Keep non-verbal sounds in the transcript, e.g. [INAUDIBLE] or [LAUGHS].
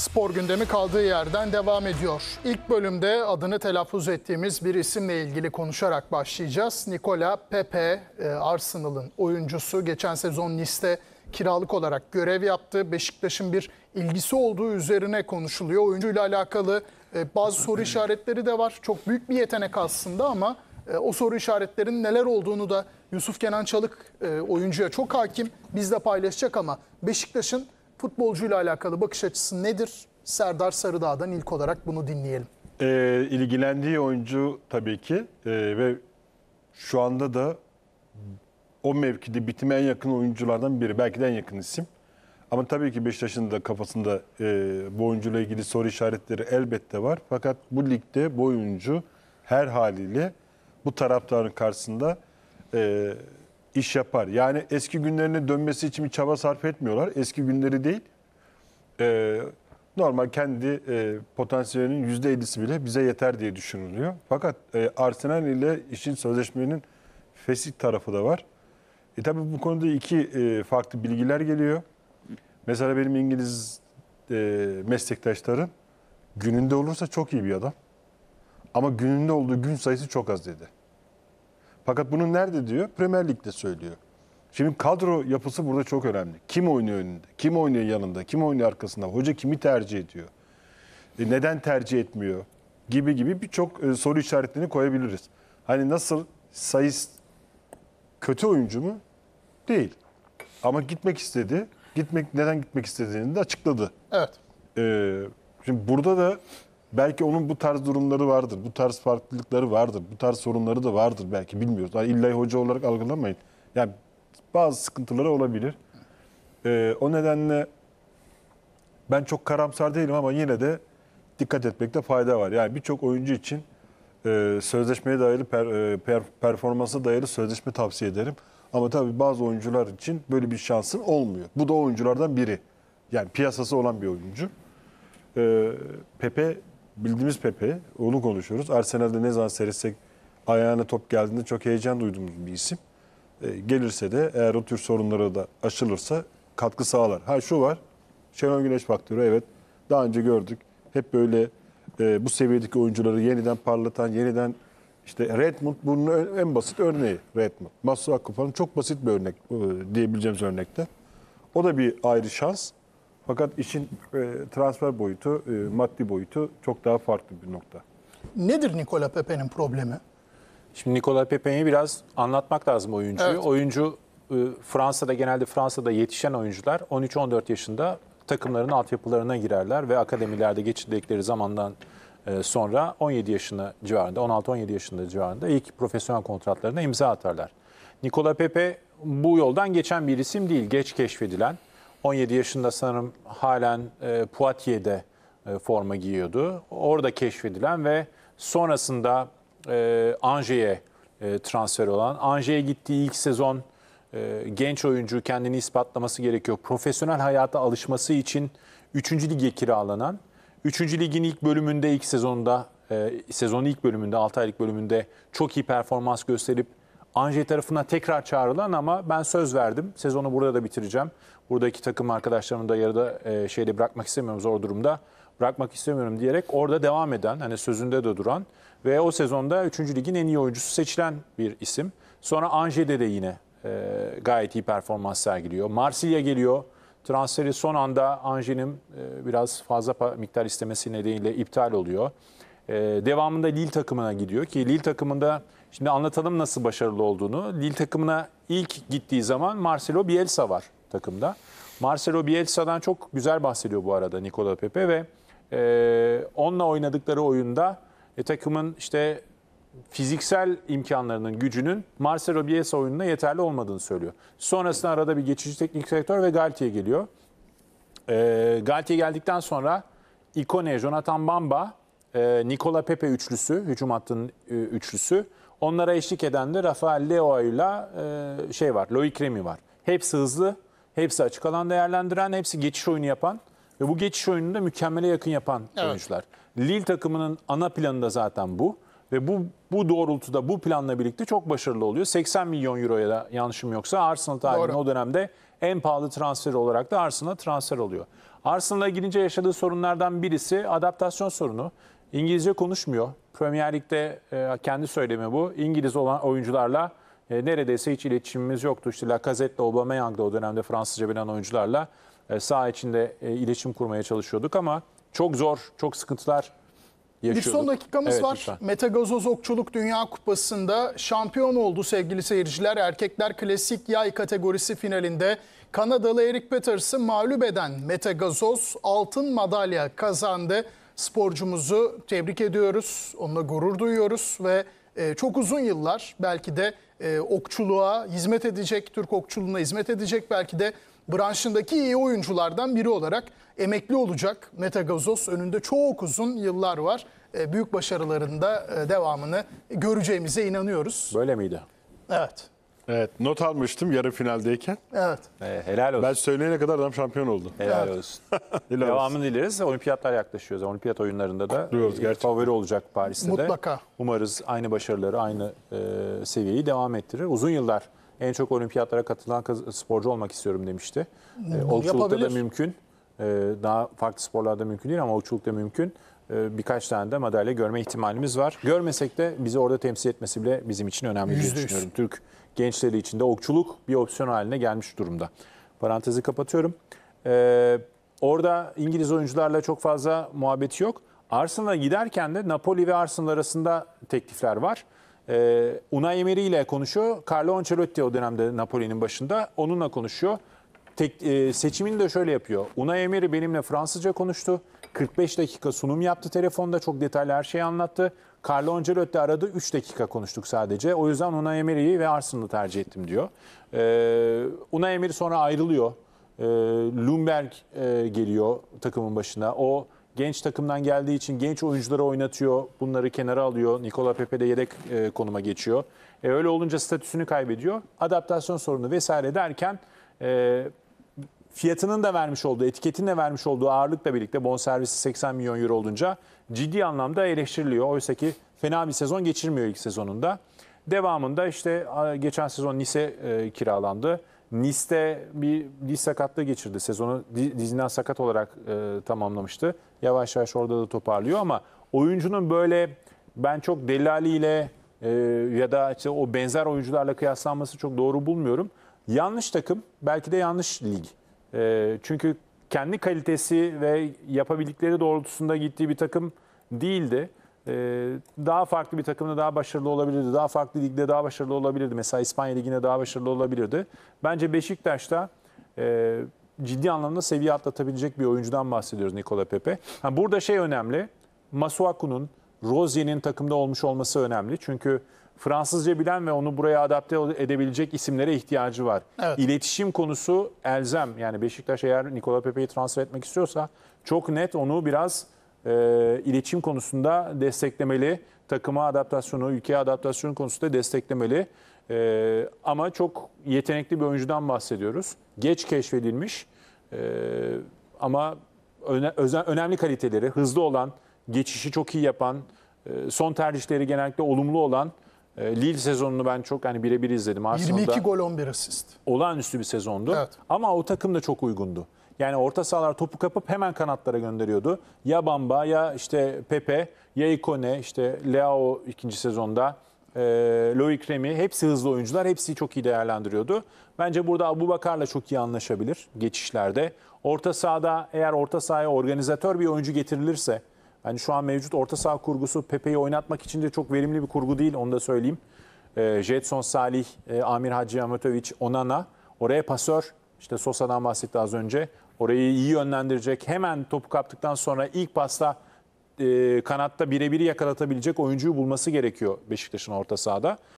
Spor gündemi kaldığı yerden devam ediyor. İlk bölümde adını telaffuz ettiğimiz bir isimle ilgili konuşarak başlayacağız. Nikola Pepe, e, Arsenal'ın oyuncusu. Geçen sezon Nice'de kiralık olarak görev yaptı. Beşiktaş'ın bir ilgisi olduğu üzerine konuşuluyor. Oyuncuyla alakalı e, bazı soru işaretleri de var. Çok büyük bir yetenek aslında ama e, o soru işaretlerin neler olduğunu da Yusuf Kenan Çalık oyuncuya çok hakim. Biz de paylaşacak ama Beşiktaş'ın futbolcuyla alakalı bakış açısı nedir? Serdar Sarıdağ'dan ilk olarak bunu dinleyelim. E, ilgilendiği oyuncu tabii ki e, ve şu anda da o mevkide bitime en yakın oyunculardan biri. Belki de en yakın isim. Ama tabii ki Beşiktaş'ın da kafasında e, bu oyuncuyla ilgili soru işaretleri elbette var. Fakat bu ligde bu oyuncu her haliyle bu taraftarın karşısında e, iş yapar. Yani eski günlerine dönmesi için bir çaba sarf etmiyorlar. Eski günleri değil. E, normal kendi e, potansiyelinin %50'si bile bize yeter diye düşünülüyor. Fakat e, Arsenal ile işin sözleşmenin fesih tarafı da var. E tabii bu konuda iki e, farklı bilgiler geliyor. Mesela benim İngiliz e, meslektaşlarım gününde olursa çok iyi bir adam. Ama gününde olduğu gün sayısı çok az dedi. Fakat bunu nerede diyor? Premier Lig'de söylüyor. Şimdi kadro yapısı burada çok önemli. Kim oynuyor önünde? Kim oynuyor yanında? Kim oynuyor arkasında? Hoca kimi tercih ediyor? E neden tercih etmiyor? Gibi gibi birçok e, soru işaretlerini koyabiliriz. Hani nasıl Sayıs kötü oyuncu mu? Değil. Ama gitmek istedi. Gitmek neden gitmek istediğini de açıkladı. Evet. Ee, şimdi burada da Belki onun bu tarz durumları vardır. Bu tarz farklılıkları vardır. Bu tarz sorunları da vardır belki bilmiyoruz. Yani illa hoca olarak algılamayın. Yani bazı sıkıntıları olabilir. Ee, o nedenle ben çok karamsar değilim ama yine de dikkat etmekte fayda var. Yani birçok oyuncu için e, sözleşmeye dayalı per, e, per, performansa dayalı sözleşme tavsiye ederim. Ama tabii bazı oyuncular için böyle bir şansın olmuyor. Bu da oyunculardan biri. Yani piyasası olan bir oyuncu. E, Pepe bildiğimiz Pepe, onu konuşuyoruz. Arsenal'de ne zaman seyretsek ayağına top geldiğinde çok heyecan duyduğumuz bir isim. E, gelirse de eğer o tür sorunlara da aşılırsa katkı sağlar. Ha şu var, Şenol Güneş faktörü evet daha önce gördük. Hep böyle e, bu seviyedeki oyuncuları yeniden parlatan, yeniden işte Redmond bunun en basit örneği Redmond. Masu Akkupa'nın çok basit bir örnek e, diyebileceğimiz örnekte. O da bir ayrı şans. Fakat işin e, transfer boyutu, e, maddi boyutu çok daha farklı bir nokta. Nedir Nikola Pepe'nin problemi? Şimdi Nikola Pepe'yi biraz anlatmak lazım oyuncuyu. Evet. Oyuncu e, Fransa'da genelde Fransa'da yetişen oyuncular 13-14 yaşında takımların altyapılarına girerler ve akademilerde geçirdikleri zamandan e, sonra 17 yaşında civarında, 16-17 yaşında civarında ilk profesyonel kontratlarına imza atarlar. Nikola Pepe bu yoldan geçen bir isim değil, geç keşfedilen 17 yaşında sanırım halen e, Poitiers'de e, forma giyiyordu. Orada keşfedilen ve sonrasında e, Angers e, transfer olan. Angers gittiği ilk sezon e, genç oyuncu kendini ispatlaması gerekiyor. Profesyonel hayata alışması için 3. lige kiralanan. 3. ligin ilk bölümünde ilk sezonda e, sezonun ilk bölümünde 6 aylık bölümünde çok iyi performans gösterip Anji tarafından tekrar çağrılan ama ben söz verdim. Sezonu burada da bitireceğim. Buradaki takım arkadaşlarımı da yarıda e, şeyde bırakmak istemiyorum zor durumda. Bırakmak istemiyorum diyerek orada devam eden hani sözünde de duran ve o sezonda 3. ligin en iyi oyuncusu seçilen bir isim. Sonra Anje'de de yine e, gayet iyi performans sergiliyor. Marsilya geliyor. Transferi son anda Anje'nin e, biraz fazla miktar istemesi nedeniyle iptal oluyor. Ee, devamında Lille takımına gidiyor ki Lille takımında şimdi anlatalım nasıl başarılı olduğunu. Lille takımına ilk gittiği zaman Marcelo Bielsa var takımda. Marcelo Bielsa'dan çok güzel bahsediyor bu arada Nicola Pepe ve e, onunla oynadıkları oyunda e, takımın işte fiziksel imkanlarının, gücünün Marcelo Bielsa oyununa yeterli olmadığını söylüyor. Sonrasında arada bir geçici teknik direktör ve Galtier geliyor. E, Galtier geldikten sonra Ikone, Jonathan Bamba e, Nikola Pepe üçlüsü, hücum hattının e, üçlüsü. Onlara eşlik eden de Rafael Leo'yla e, şey var, Loic Remy var. Hepsi hızlı, hepsi açık alan değerlendiren, hepsi geçiş oyunu yapan ve bu geçiş oyununu da mükemmele yakın yapan evet. oyuncular. Lille takımının ana planı da zaten bu. Ve bu bu doğrultuda bu planla birlikte çok başarılı oluyor. 80 milyon euroya da yanlışım yoksa Arsenal tarihinin o dönemde en pahalı transfer olarak da Arsenal'a transfer oluyor. Arsenal'a girince yaşadığı sorunlardan birisi adaptasyon sorunu. İngilizce konuşmuyor. Premier Lig'de e, kendi söylemi bu. İngiliz olan oyuncularla e, neredeyse hiç iletişimimiz yoktu. İşte Lacazette'le Aubameyang'da o dönemde Fransızca bilen oyuncularla e, içinde e, iletişim kurmaya çalışıyorduk ama çok zor, çok sıkıntılar yaşıyorduk. Bir son dakikamız evet, var. Lütfen. Okçuluk Dünya Kupası'nda şampiyon oldu sevgili seyirciler. Erkekler klasik yay kategorisi finalinde Kanadalı Eric Peters'ı mağlup eden Mete altın madalya kazandı sporcumuzu tebrik ediyoruz. Onunla gurur duyuyoruz ve e, çok uzun yıllar belki de e, okçuluğa hizmet edecek, Türk okçuluğuna hizmet edecek belki de branşındaki iyi oyunculardan biri olarak emekli olacak. Meta Gazoz önünde çok uzun yıllar var. E, büyük başarılarında devamını göreceğimize inanıyoruz. Böyle miydi? Evet. Evet not almıştım yarı finaldeyken. Evet. Ee, helal olsun. Ben söyleyene kadar adam şampiyon oldu. Helal Evet. olsun. [LAUGHS] Helal olsun. Devamını dileriz. Olimpiyatlar yaklaşıyor. Olimpiyat oyunlarında da Kutluyoruz e, favori olacak Paris'te de. Mutlaka. Umarız aynı başarıları, aynı e, seviyeyi devam ettirir. Uzun yıllar en çok olimpiyatlara katılan kız- sporcu olmak istiyorum demişti. E, okçulukta da mümkün. E, daha farklı sporlarda mümkün değil ama okçulukta mümkün. Ee, birkaç tane de madalya görme ihtimalimiz var. Görmesek de bizi orada temsil etmesi bile bizim için önemli %100. diye düşünüyorum. Türk gençleri için de okçuluk bir opsiyon haline gelmiş durumda. Parantezi kapatıyorum. Ee, orada İngiliz oyuncularla çok fazla muhabbeti yok. Arsenal'a giderken de Napoli ve Arsenal arasında teklifler var. Ee, Unai Emery ile konuşuyor. Carlo Ancelotti o dönemde Napoli'nin başında. Onunla konuşuyor tek, e, seçimini de şöyle yapıyor. Unai Emery benimle Fransızca konuştu. 45 dakika sunum yaptı telefonda. Çok detaylı her şeyi anlattı. Carlo Ancelotti aradı. 3 dakika konuştuk sadece. O yüzden Unai Emery'yi ve Arsenal'ı tercih ettim diyor. Ee, Unai Emery sonra ayrılıyor. Ee, Lumberg e, geliyor takımın başına. O genç takımdan geldiği için genç oyuncuları oynatıyor. Bunları kenara alıyor. Nikola Pepe de yedek e, konuma geçiyor. E, öyle olunca statüsünü kaybediyor. Adaptasyon sorunu vesaire derken e, fiyatının da vermiş olduğu, etiketin de vermiş olduğu ağırlıkla birlikte bonservisi 80 milyon euro olunca ciddi anlamda eleştiriliyor. Oysa ki fena bir sezon geçirmiyor ilk sezonunda. Devamında işte geçen sezon Nice e, kiralandı. Nice'de bir diz sakatlığı geçirdi. Sezonu dizinden sakat olarak e, tamamlamıştı. Yavaş yavaş orada da toparlıyor ama oyuncunun böyle ben çok delaliyle e, ya da işte o benzer oyuncularla kıyaslanması çok doğru bulmuyorum. Yanlış takım, belki de yanlış lig. E, çünkü kendi kalitesi ve yapabildikleri doğrultusunda gittiği bir takım değildi. E, daha farklı bir takımda daha başarılı olabilirdi. Daha farklı ligde daha başarılı olabilirdi. Mesela İspanya Ligi'ne daha başarılı olabilirdi. Bence Beşiktaş'ta e, ciddi anlamda seviye atlatabilecek bir oyuncudan bahsediyoruz Nikola Pepe. Ha, burada şey önemli. Masuaku'nun, Rozier'in takımda olmuş olması önemli. Çünkü Fransızca bilen ve onu buraya adapte edebilecek isimlere ihtiyacı var. Evet. İletişim konusu elzem. Yani Beşiktaş eğer Nikola Pepe'yi transfer etmek istiyorsa çok net onu biraz e, iletişim konusunda desteklemeli. Takıma adaptasyonu, ülkeye adaptasyon konusunda desteklemeli. E, ama çok yetenekli bir oyuncudan bahsediyoruz. Geç keşfedilmiş e, ama öne, önemli kaliteleri, hızlı olan, geçişi çok iyi yapan, e, son tercihleri genellikle olumlu olan ee, Lille sezonunu ben çok hani birebir izledim. Arsenal'da 22 gol 11 asist. Olağanüstü bir sezondu. Evet. Ama o takım da çok uygundu. Yani orta sahalar topu kapıp hemen kanatlara gönderiyordu. Ya Bamba ya işte Pepe ya Ikone işte Leao ikinci sezonda e, Loic Remy hepsi hızlı oyuncular. Hepsi çok iyi değerlendiriyordu. Bence burada Abu Bakar'la çok iyi anlaşabilir geçişlerde. Orta sahada eğer orta sahaya organizatör bir oyuncu getirilirse Hani şu an mevcut orta saha kurgusu Pepe'yi oynatmak için de çok verimli bir kurgu değil onu da söyleyeyim. E, Jetson Salih, e, Amir Hacı Amatoviç, Onana. Oraya pasör, işte Sosa'dan bahsetti az önce. Orayı iyi yönlendirecek. Hemen topu kaptıktan sonra ilk pasta e, kanatta birebir yakalatabilecek oyuncuyu bulması gerekiyor Beşiktaş'ın orta sahada.